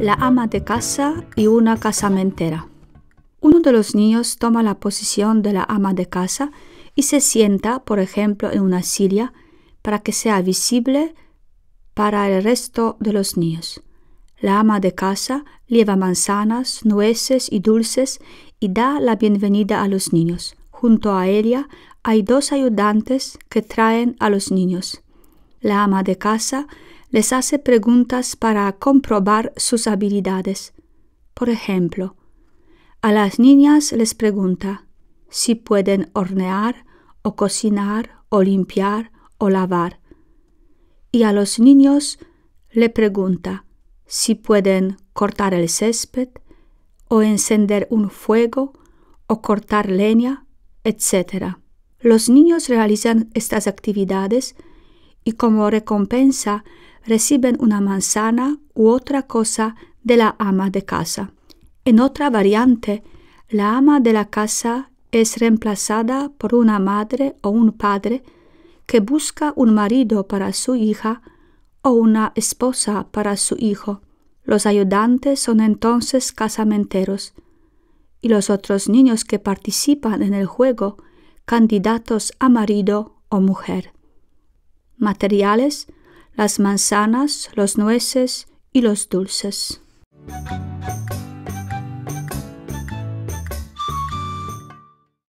la ama de casa y una casamentera. Uno de los niños toma la posición de la ama de casa y se sienta, por ejemplo, en una silla para que sea visible para el resto de los niños. La ama de casa lleva manzanas, nueces y dulces y da la bienvenida a los niños. Junto a ella hay dos ayudantes que traen a los niños la ama de casa, les hace preguntas para comprobar sus habilidades. Por ejemplo, a las niñas les pregunta si pueden hornear o cocinar o limpiar o lavar. Y a los niños le pregunta si pueden cortar el césped o encender un fuego o cortar leña, etc. Los niños realizan estas actividades y como recompensa reciben una manzana u otra cosa de la ama de casa. En otra variante, la ama de la casa es reemplazada por una madre o un padre que busca un marido para su hija o una esposa para su hijo. Los ayudantes son entonces casamenteros y los otros niños que participan en el juego candidatos a marido o mujer materiales, las manzanas, los nueces y los dulces.